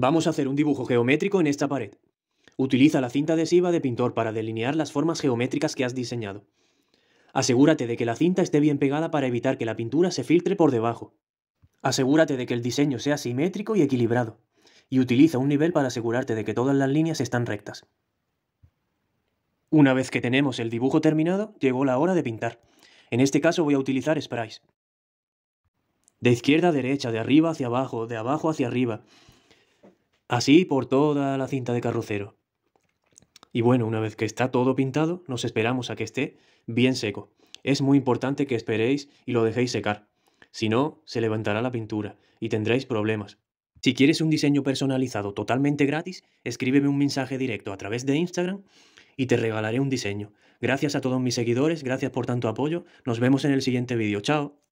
Vamos a hacer un dibujo geométrico en esta pared. Utiliza la cinta adhesiva de pintor para delinear las formas geométricas que has diseñado. Asegúrate de que la cinta esté bien pegada para evitar que la pintura se filtre por debajo. Asegúrate de que el diseño sea simétrico y equilibrado. Y utiliza un nivel para asegurarte de que todas las líneas están rectas. Una vez que tenemos el dibujo terminado, llegó la hora de pintar. En este caso voy a utilizar sprays. De izquierda a derecha, de arriba hacia abajo, de abajo hacia arriba, Así por toda la cinta de carrocero. Y bueno, una vez que está todo pintado, nos esperamos a que esté bien seco. Es muy importante que esperéis y lo dejéis secar. Si no, se levantará la pintura y tendréis problemas. Si quieres un diseño personalizado totalmente gratis, escríbeme un mensaje directo a través de Instagram y te regalaré un diseño. Gracias a todos mis seguidores, gracias por tanto apoyo. Nos vemos en el siguiente vídeo. Chao.